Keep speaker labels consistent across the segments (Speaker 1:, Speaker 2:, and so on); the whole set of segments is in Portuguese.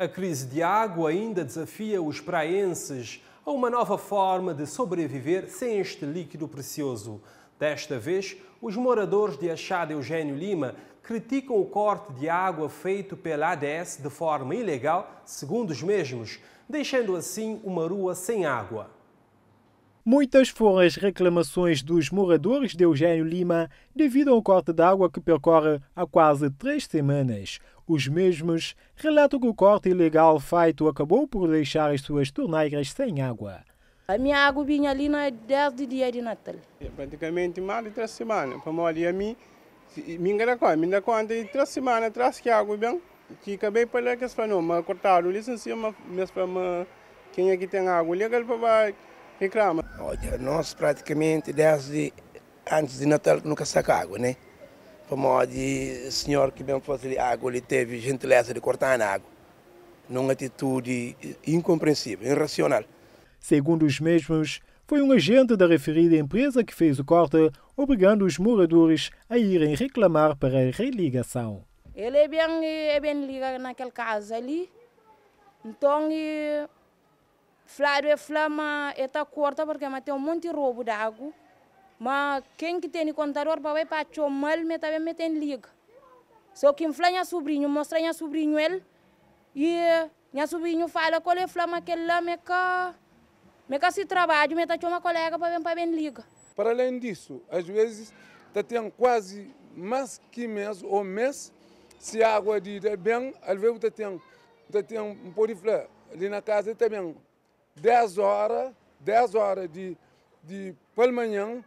Speaker 1: A crise de água ainda desafia os praenses a uma nova forma de sobreviver sem este líquido precioso. Desta vez, os moradores de Achada Eugênio Lima criticam o corte de água feito pela ADS de forma ilegal, segundo os mesmos, deixando assim uma rua sem água. Muitas foram as reclamações dos moradores de Eugênio Lima devido ao corte d'água que percorre há quase três semanas. Os mesmos relatam que o corte ilegal feito acabou por deixar as suas torneiras sem água.
Speaker 2: A minha água vinha ali na 10 é de dia de Natal. É praticamente mais de três semanas. Para ali
Speaker 3: a mim, me engana me engana de três semanas atrás que a água bem, que acabei para lá que se falou, mas cortaram licença, mas quem é que tem água legal para baixo reclama. Olha, nós praticamente desde antes de Natal nunca saca água, né? o senhor que vem fazer água, ele teve gentileza de cortar a
Speaker 1: água, numa atitude incompreensível, irracional. Segundo os mesmos, foi um agente da referida empresa que fez o corte, obrigando os moradores a irem reclamar para a religação.
Speaker 2: Ele é bem, é bem ligado naquele caso ali, então Flávio Flama está corta porque mas tem um monte de roubo de água. Mas quem que tem contador para ver para mal mas também me tem liga. Só que infla minha sobrinho, mostra minha sobrinho ele. E minha sobrinho fala qual é flama que lá me meca Meca se trabalha, me tá uma colega para ver para ver liga.
Speaker 4: Para além disso, às vezes tá tem quase mais que mês ou mês se a água de bem, às vezes tá tem tá um pôr de flor ali na casa também. 10 horas, 10 horas de, de pela manhã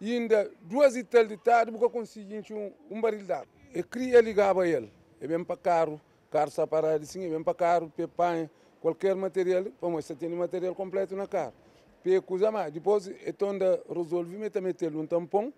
Speaker 4: e ainda duas e tal de tarde porque eu consegui um, um barril d'água. Eu queria ligar para ele, é bem para caro, caro separado assim é bem para caro, para qualquer material, para você tem material completo na cara. Para coisa mais, depois então resolvi meter um tampão,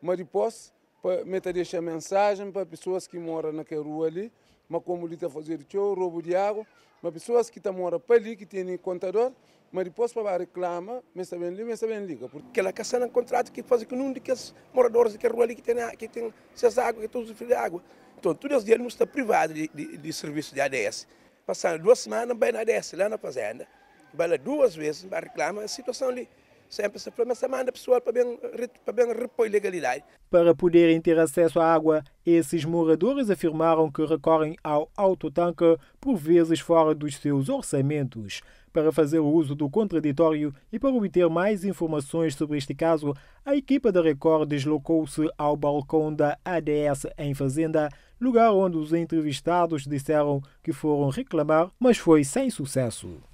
Speaker 4: mas depois para meter essa mensagem para pessoas que moram naquela rua ali, uma como ele está fazendo roubo de água, para pessoas que estão moram para ali, que têm contador, mas depois para reclama,
Speaker 3: mas também liga, mas também liga. Porque ela caçando um contrato que faz com um os moradores daquela rua ali que tem, que tem acesso à água, que estão de água. Então, todos os dias nós estamos privados de, de, de serviço de ADS. Passando duas semanas, vai na ADS, lá na fazenda, vai lá duas vezes, vai reclamar a situação ali sempre se problema, essa manda pessoal para bem, para bem repor legalidade.
Speaker 1: Para poderem ter acesso à água, esses moradores afirmaram que recorrem ao autotanque por vezes fora dos seus orçamentos. Para fazer o uso do contraditório e para obter mais informações sobre este caso, a equipa da Record deslocou-se ao balcão da ADS em Fazenda, lugar onde os entrevistados disseram que foram reclamar, mas foi sem sucesso.